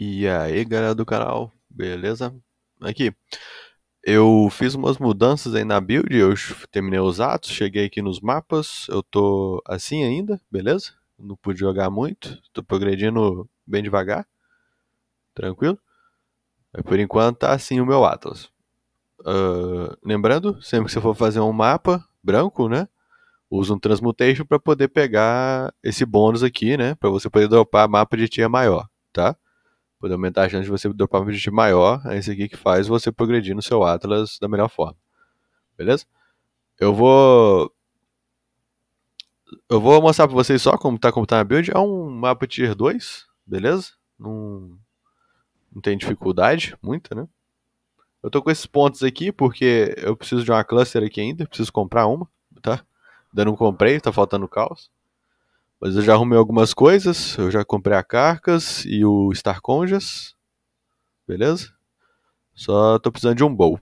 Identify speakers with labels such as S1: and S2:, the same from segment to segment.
S1: E aí galera do canal, beleza? Aqui, eu fiz umas mudanças aí na build, eu terminei os atos, cheguei aqui nos mapas, eu tô assim ainda, beleza? Não pude jogar muito, tô progredindo bem devagar, tranquilo? É, por enquanto tá assim o meu Atlas. Uh, lembrando, sempre que você for fazer um mapa branco, né? Usa um Transmutation para poder pegar esse bônus aqui, né? Para você poder dropar mapa de tia maior, tá? poder aumentar a chance de você dropar um objetivo maior, é esse aqui que faz você progredir no seu Atlas da melhor forma. Beleza? Eu vou. Eu vou mostrar pra vocês só como tá, como tá na build. É um mapa tier 2, beleza? Não, não tem dificuldade, muita, né? Eu tô com esses pontos aqui porque eu preciso de uma cluster aqui ainda, preciso comprar uma, tá? Ainda não comprei, tá faltando caos. Mas eu já arrumei algumas coisas, eu já comprei a Carcas e o Star Conjas, beleza? Só tô precisando de um bowl.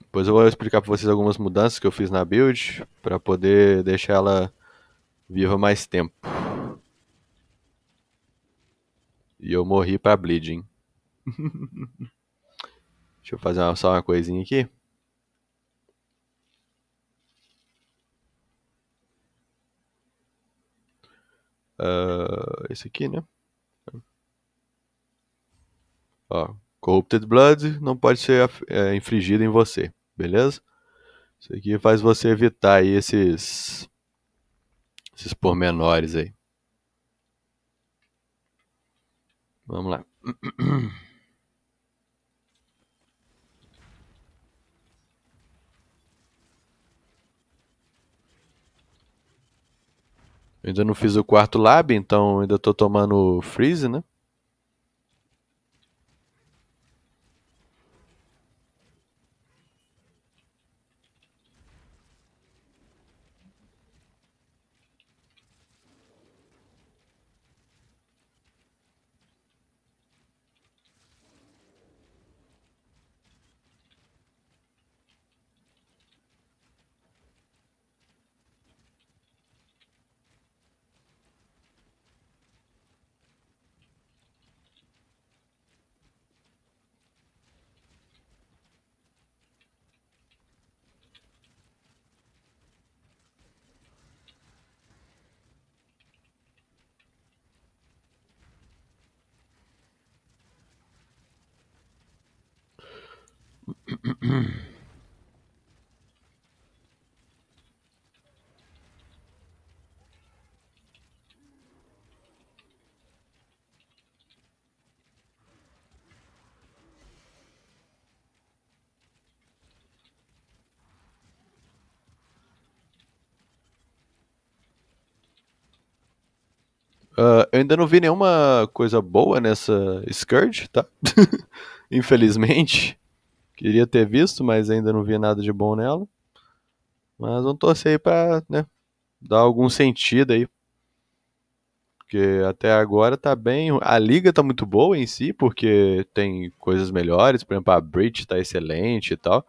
S1: Depois eu vou explicar para vocês algumas mudanças que eu fiz na build para poder deixar ela viva mais tempo. E eu morri para bleeding. Deixa eu fazer só uma coisinha aqui. Uh, esse aqui, né? Ó, Corrupted Blood não pode ser é, infringido em você, beleza? Isso aqui faz você evitar aí esses, esses pormenores aí. Vamos lá. Eu ainda não fiz o quarto lab, então ainda tô tomando freeze, né? Uh, eu ainda não vi nenhuma coisa boa nessa Scourge, tá? Infelizmente. Queria ter visto, mas ainda não vi nada de bom nela. Mas vamos torcer aí pra né, dar algum sentido aí. Porque até agora tá bem. A liga tá muito boa em si, porque tem coisas melhores. Por exemplo, a Bridge tá excelente e tal.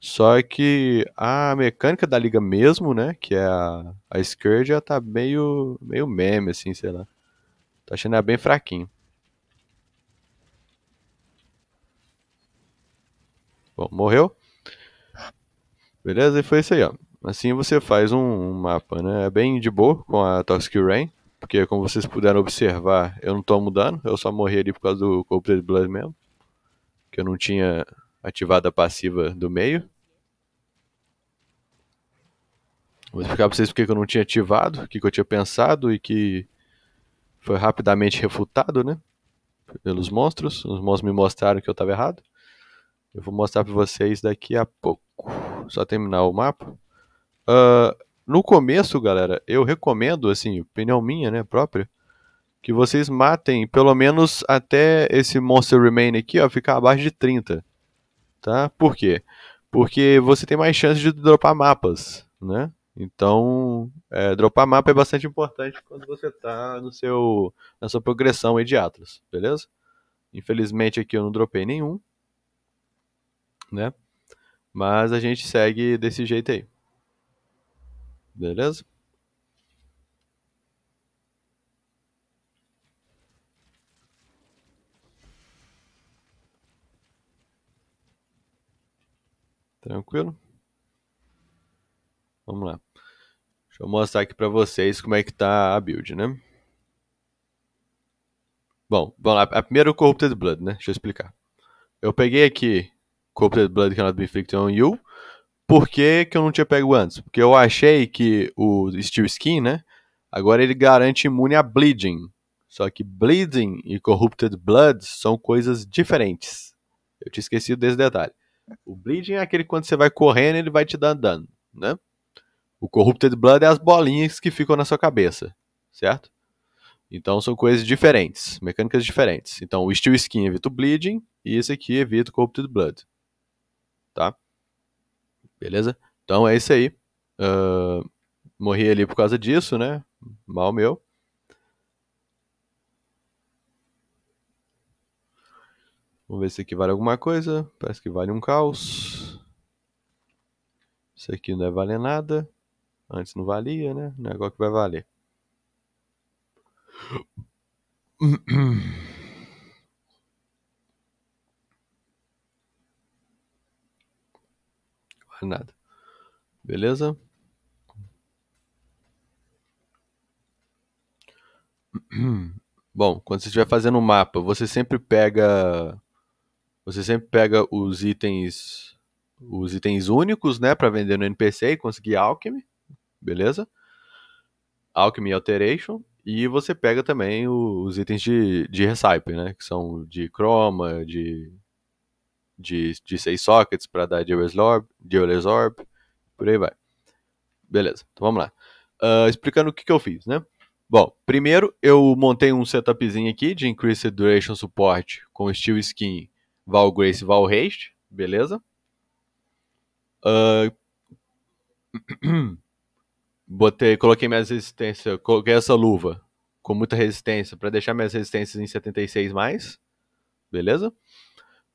S1: Só que a mecânica da liga mesmo, né? Que é a, a Scourge, já tá meio, meio meme, assim, sei lá. Tá achando ela bem fraquinho. Bom, morreu. Beleza? E foi isso aí, ó. Assim você faz um, um mapa, né? É bem de boa com a Toxic Rain, porque como vocês puderam observar, eu não tô mudando, eu só morri ali por causa do Cold Blood mesmo, que eu não tinha ativado a passiva do meio. Vou explicar pra vocês porque que eu não tinha ativado, o que, que eu tinha pensado e que foi rapidamente refutado, né? Pelos monstros. Os monstros me mostraram que eu tava errado. Eu vou mostrar para vocês daqui a pouco. Só terminar o mapa. Uh, no começo, galera, eu recomendo, assim, opinião minha, né, própria, que vocês matem pelo menos até esse Monster Remain aqui, ó, ficar abaixo de 30. Tá? Por quê? Porque você tem mais chance de dropar mapas, né? Então, é, dropar mapa é bastante importante quando você tá no seu, na sua progressão aí de Atlas, beleza? Infelizmente aqui eu não dropei nenhum, né? Mas a gente segue desse jeito aí. Beleza? Tranquilo? Vamos lá. Deixa eu mostrar aqui para vocês como é que tá a build, né? Bom, vamos lá. A primeira é o Corrupted Blood, né? Deixa eu explicar. Eu peguei aqui Corrupted Blood Cannot Be Inflicted on You. Por que, que eu não tinha pego antes? Porque eu achei que o Steel Skin, né? Agora ele garante imune a Bleeding. Só que Bleeding e Corrupted Blood são coisas diferentes. Eu tinha esquecido desse detalhe. O Bleeding é aquele quando você vai correndo, ele vai te dando dano, né? O Corrupted Blood é as bolinhas que ficam na sua cabeça, certo? Então são coisas diferentes, mecânicas diferentes. Então o Steel Skin evita o Bleeding e esse aqui evita o Corrupted Blood tá? Beleza? Então é isso aí. Uh, morri ali por causa disso, né? Mal meu. Vamos ver se aqui vale alguma coisa. Parece que vale um caos. Isso aqui não vai valer nada. Antes não valia, né? Não é agora que vai valer. Hum, hum. nada. Beleza? Bom, quando você estiver fazendo um mapa, você sempre pega você sempre pega os itens os itens únicos, né, para vender no NPC e conseguir alchemy, beleza? Alchemy Alteration e você pega também os itens de de recipe, né, que são de croma, de de, de seis sockets para dar Dueless Orb, por aí vai. Beleza, então vamos lá. Uh, explicando o que, que eu fiz, né? Bom, primeiro eu montei um setupzinho aqui de Increased Duration Support com Steel Skin, Val Grace e Val Haste, beleza? Uh... Botei, coloquei minhas resistências, coloquei essa luva com muita resistência para deixar minhas resistências em 76 mais, beleza?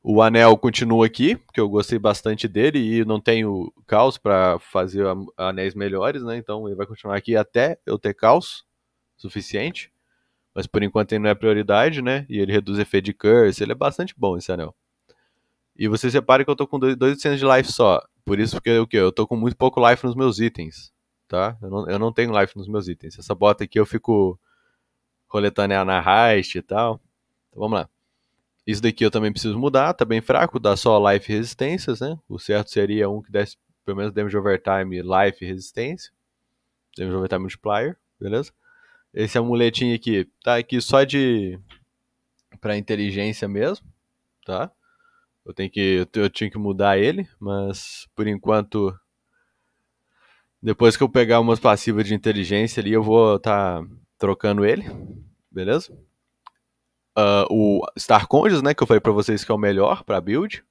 S1: O Anel continua aqui, que eu gostei bastante dele e não tenho caos para fazer anéis melhores, né? Então ele vai continuar aqui até eu ter caos suficiente. Mas por enquanto ele não é prioridade, né? E ele reduz efeito de curse, ele é bastante bom esse anel. E você separa que eu tô com 2.800 de life só. Por isso que o que eu tô com muito pouco life nos meus itens, tá? Eu não, eu não tenho life nos meus itens. Essa bota aqui eu fico coletando a na heist e tal. Então vamos lá. Isso daqui eu também preciso mudar, tá bem fraco, dá só life e resistências, né? O certo seria um que desse pelo menos damage overtime, life e resistência. Damage overtime multiplier, beleza? Esse amuletinho aqui, tá aqui só de para inteligência mesmo, tá? Eu tenho que eu, tinha que mudar ele, mas por enquanto depois que eu pegar umas passivas de inteligência ali, eu vou estar tá trocando ele, beleza? uh, o Star Conges, né, que eu falei para vocês que é o melhor para build,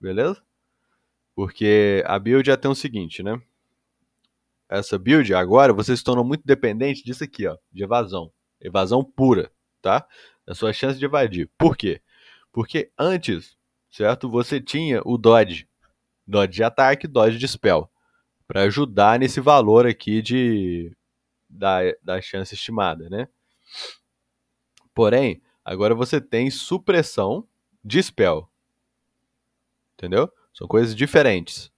S1: beleza? Porque a build já tem o seguinte, né? Essa build agora você se tornou muito dependente disso aqui, ó, de evasão. Evasão pura, tá? É a sua chance de evadir. Por quê? Porque antes, certo? Você tinha o dodge, dodge de ataque, dodge de spell, para ajudar nesse valor aqui de da, da chance estimada, né? Porém, Agora você tem supressão de spell. Entendeu? São coisas diferentes.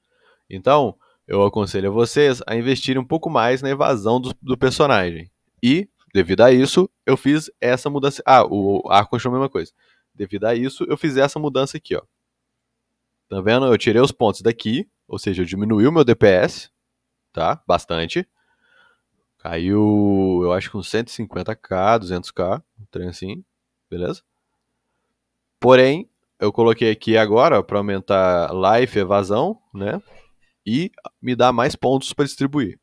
S1: Então, eu aconselho vocês a investirem um pouco mais na evasão do, do personagem. E, devido a isso, eu fiz essa mudança. Ah, o, o arco achou a mesma coisa. Devido a isso, eu fiz essa mudança aqui, ó. Tá vendo? Eu tirei os pontos daqui, ou seja, eu diminui o meu DPS, tá? Bastante. Caiu, eu acho que uns 150k, 200k, um trem assim beleza? Porém, eu coloquei aqui agora para aumentar life, evasão, né? E me dar mais pontos para distribuir.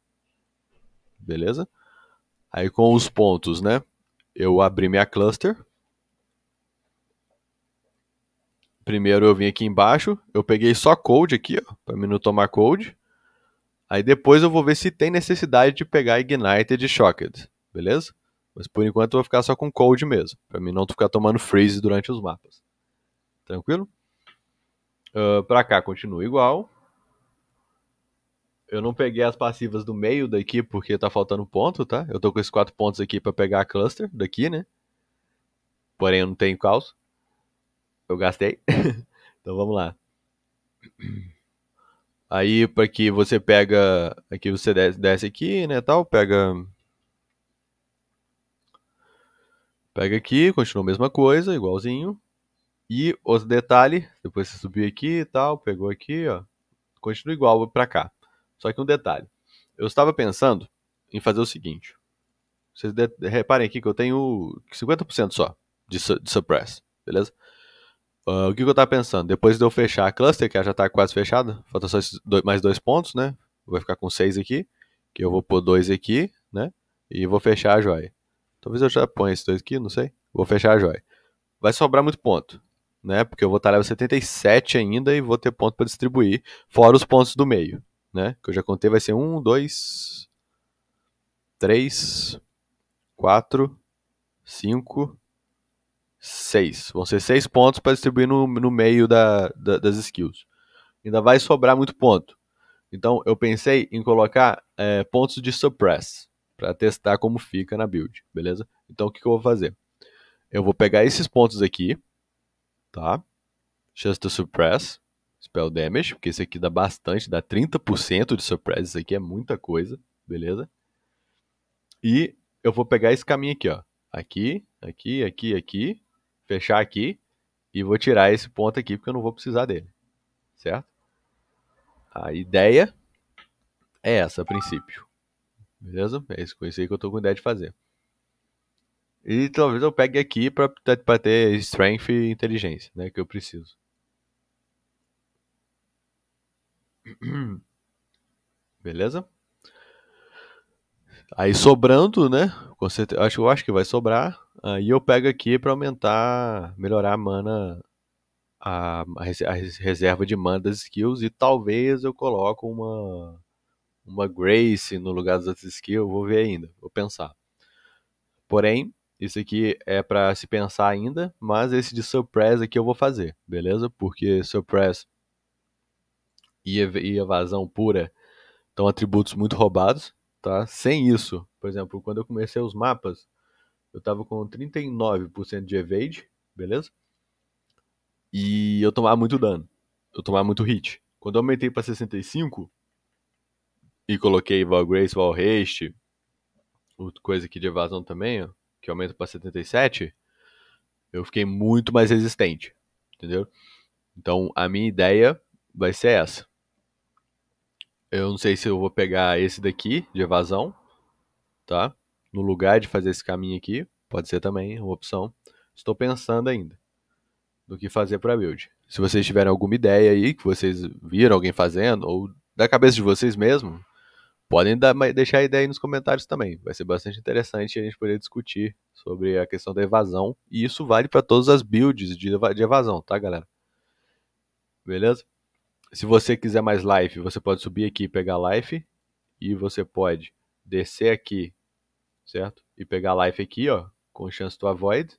S1: Beleza? Aí com os pontos, né? Eu abri minha cluster. Primeiro eu vim aqui embaixo, eu peguei só code aqui, ó, para mim não tomar code. Aí depois eu vou ver se tem necessidade de pegar Ignited e Shocked, beleza? Mas por enquanto eu vou ficar só com cold mesmo, para mim não ficar tomando freeze durante os mapas. Tranquilo? Uh, pra cá continua igual. Eu não peguei as passivas do meio daqui porque tá faltando ponto, tá? Eu tô com esses quatro pontos aqui para pegar a cluster daqui, né? Porém eu não tenho caos. Eu gastei. então vamos lá. Aí para que você pega, aqui você desce aqui, né, tal, pega Pega aqui, continua a mesma coisa, igualzinho. E os detalhes, depois você subir aqui e tal, pegou aqui, ó. Continua igual para cá. Só que um detalhe. Eu estava pensando em fazer o seguinte. Vocês reparem aqui que eu tenho 50% só de, de suppress, beleza? Uh, o que, que eu estava pensando? Depois de eu fechar a cluster, que ela já está quase fechada, falta só dois, mais dois pontos, né? Vai ficar com seis aqui, que eu vou pôr dois aqui, né? E vou fechar a joia. Talvez eu já ponha esses dois aqui, não sei. Vou fechar a joia. Vai sobrar muito ponto, né? Porque eu vou estar level 77 ainda e vou ter ponto para distribuir, fora os pontos do meio, né? Que eu já contei, vai ser 1, 2, 3, 4, 5, 6. Vão ser 6 pontos para distribuir no, no meio da, da, das skills. Ainda vai sobrar muito ponto. Então eu pensei em colocar é, pontos de suppress para testar como fica na build, beleza? Então o que, que eu vou fazer? Eu vou pegar esses pontos aqui, tá? Chance to suppress, spell damage, porque esse aqui dá bastante, dá 30% de suppress, isso aqui é muita coisa, beleza? E eu vou pegar esse caminho aqui, ó. Aqui, aqui, aqui, aqui, fechar aqui e vou tirar esse ponto aqui porque eu não vou precisar dele, certo? A ideia é essa a princípio. Beleza? É isso, com isso aí que eu tô com ideia de fazer. E talvez eu pegue aqui pra, pra ter strength e inteligência, né? Que eu preciso. Beleza? Aí sobrando, né? Com certeza, acho, eu acho que vai sobrar. Aí eu pego aqui pra aumentar, melhorar a mana, a, a reserva de mana das skills. E talvez eu coloque uma uma Grace no lugar dos outros skills, vou ver ainda, vou pensar. Porém, isso aqui é para se pensar ainda, mas esse de Surprise aqui eu vou fazer, beleza? Porque Surprise e, ev e evasão pura são atributos muito roubados, tá? Sem isso, por exemplo, quando eu comecei os mapas, eu tava com 39% de evade, beleza? E eu tomava muito dano, eu tomava muito hit. Quando eu aumentei para 65, e coloquei Val Grace, Val Haste, coisa aqui de evasão também, ó, que aumenta para 77, eu fiquei muito mais resistente, entendeu? Então a minha ideia vai ser essa. Eu não sei se eu vou pegar esse daqui de evasão, tá? No lugar de fazer esse caminho aqui, pode ser também uma opção. Estou pensando ainda do que fazer para build. Se vocês tiverem alguma ideia aí que vocês viram alguém fazendo ou da cabeça de vocês mesmo, podem dar, deixar a ideia aí nos comentários também. Vai ser bastante interessante a gente poder discutir sobre a questão da evasão. E isso vale para todas as builds de, de evasão, tá, galera? Beleza? Se você quiser mais life, você pode subir aqui e pegar life. E você pode descer aqui, certo? E pegar life aqui, ó, com chance do avoid.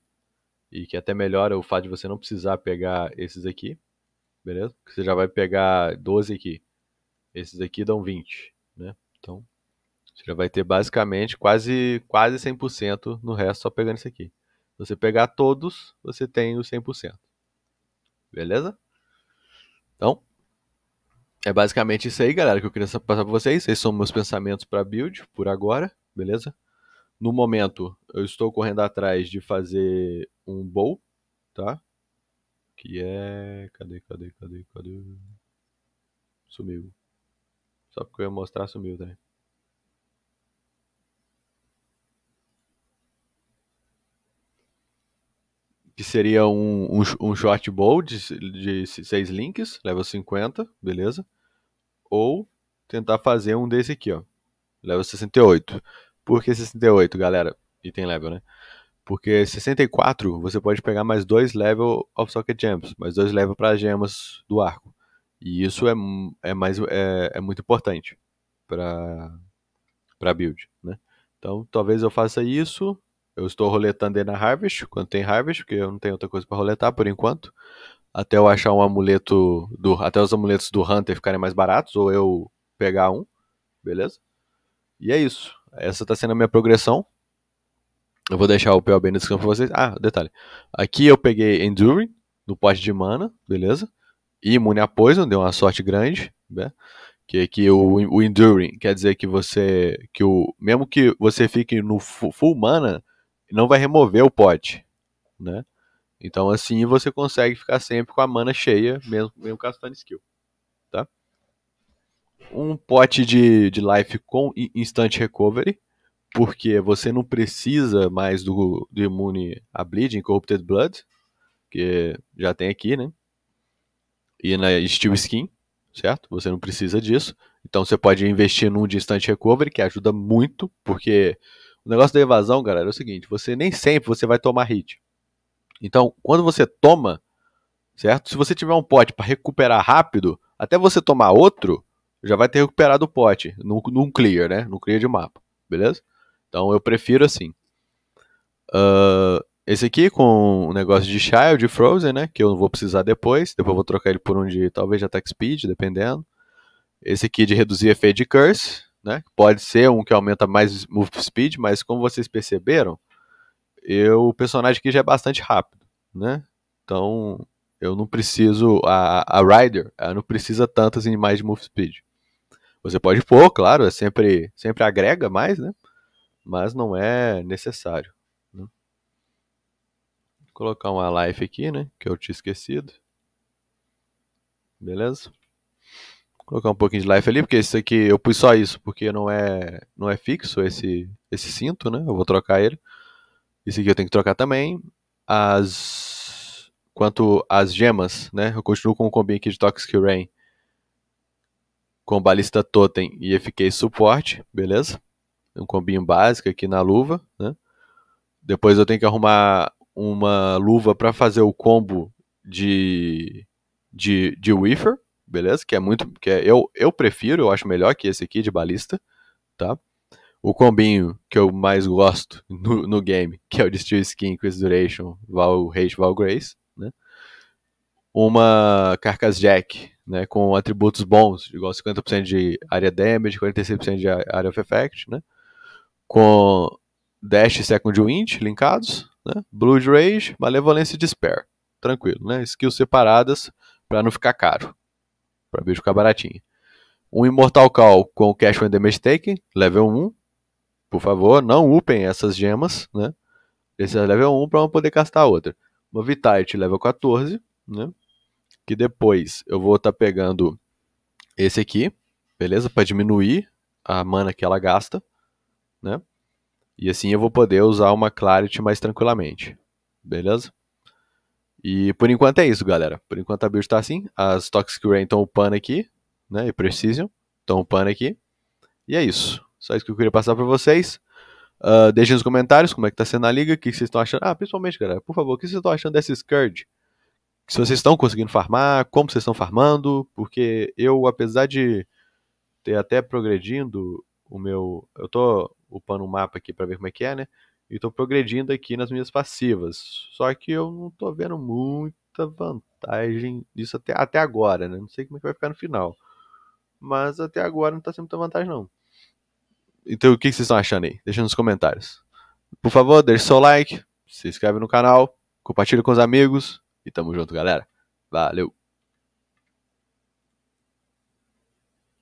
S1: E que até melhora o fato de você não precisar pegar esses aqui. Beleza? Você já vai pegar 12 aqui. Esses aqui dão 20, né? Então, você já vai ter basicamente quase, quase 100% no resto só pegando isso aqui. Se você pegar todos, você tem os 100%. Beleza? Então, é basicamente isso aí, galera, que eu queria passar para vocês. Esses são meus pensamentos para build por agora, beleza? No momento, eu estou correndo atrás de fazer um bowl, tá? Que é. Cadê, cadê, cadê, cadê? Sumiu. Só porque eu ia mostrar, sumiu também. que seria um, um, um short bowl de, de 6 links, level 50, beleza? Ou tentar fazer um desse aqui, ó, level 68. Por que 68, galera? E tem level, né? Porque 64 você pode pegar mais dois level of socket gems, mais dois level para gemas do arco. E isso é, é, mais, é, é muito importante para build, né? Então, talvez eu faça isso. Eu estou roletando aí na Harvest, quando tem Harvest, porque eu não tenho outra coisa para roletar por enquanto. Até eu achar um amuleto do. Até os amuletos do Hunter ficarem mais baratos, ou eu pegar um. Beleza? E é isso. Essa está sendo a minha progressão. Eu vou deixar o POB no descrição para vocês. Ah, detalhe. Aqui eu peguei Enduring, no pote de mana, beleza? imune a poison, deu uma sorte grande, né? Que, que o, o enduring quer dizer que você que o mesmo que você fique no full mana, não vai remover o pote, né? Então assim você consegue ficar sempre com a mana cheia, mesmo, mesmo castando skill. Tá? Um pote de, de life com instant recovery, porque você não precisa mais do, do imune a bleeding, corrupted blood, que já tem aqui, né? e na né, Steel Skin, certo? Você não precisa disso. Então você pode investir num distante Recovery, que ajuda muito, porque o negócio da evasão, galera, é o seguinte, você nem sempre você vai tomar hit. Então, quando você toma, certo? Se você tiver um pote para recuperar rápido, até você tomar outro, já vai ter recuperado o pote, num, num clear, né? Num clear de mapa, beleza? Então eu prefiro assim. Esse aqui com o negócio de Child, de Frozen, né? Que eu não vou precisar depois. Depois eu vou trocar ele por um de talvez de Attack Speed, dependendo. Esse aqui de reduzir efeito de curse, né? Pode ser um que aumenta mais move speed, mas como vocês perceberam, eu, o personagem aqui já é bastante rápido, né? Então eu não preciso. A, a Rider ela não precisa tantas animais de move speed. Você pode pôr, claro, é sempre, sempre agrega mais, né? Mas não é necessário colocar uma life aqui, né? Que eu tinha esquecido. Beleza? Vou colocar um pouquinho de life ali, porque esse aqui eu pus só isso, porque não é não é fixo esse esse cinto, né? Eu vou trocar ele. Esse aqui eu tenho que trocar também. As quanto às gemas, né? Eu continuo com o combinho aqui de Toxic Rain com balista totem e efiquei suporte, beleza? Um combinho básico aqui na luva, né? Depois eu tenho que arrumar uma luva para fazer o combo de, de, de Weaver, beleza? Que é muito. que é, eu, eu prefiro, eu acho melhor que esse aqui de balista, tá? O combinho que eu mais gosto no, no game, que é o de Steel Skin, Quiz Duration, Val Rage, Val Grace, né? Uma Carcass Jack, né? Com atributos bons, igual 50% de área damage, 46% de área of effect, né? Com Dash e Second Wind linkados, né? Blood Rage, Malevolência e Despair. Tranquilo, né? Skills separadas para não ficar caro. Para bicho ficar baratinho. Um Immortal Call com Cash and the Mistake level 1. Por favor, não upem essas gemas, né? Esse é level 1 para eu poder castar outra. Uma Vitality level 14, né? Que depois eu vou estar tá pegando esse aqui, beleza? Para diminuir a mana que ela gasta, né? E assim eu vou poder usar uma Clarity mais tranquilamente. Beleza? E por enquanto é isso, galera. Por enquanto a build tá assim. As Toxic Rain estão upando aqui, né? E Precision estão upando aqui. E é isso. Só isso que eu queria passar pra vocês. Uh, deixem nos comentários como é que tá sendo a liga, o que vocês estão achando. Ah, principalmente, galera, por favor, o que vocês estão achando dessa Scourge? Se vocês estão conseguindo farmar, como vocês estão farmando, porque eu, apesar de ter até progredindo o meu. Eu tô upando um mapa aqui para ver como é que é, né? E estou progredindo aqui nas minhas passivas. Só que eu não estou vendo muita vantagem disso até, até agora, né? Não sei como é que vai ficar no final. Mas até agora não está sendo muita vantagem, não. Então, o que vocês estão achando aí? Deixa nos comentários. Por favor, deixe seu like, se inscreve no canal, compartilha com os amigos e tamo junto, galera. Valeu!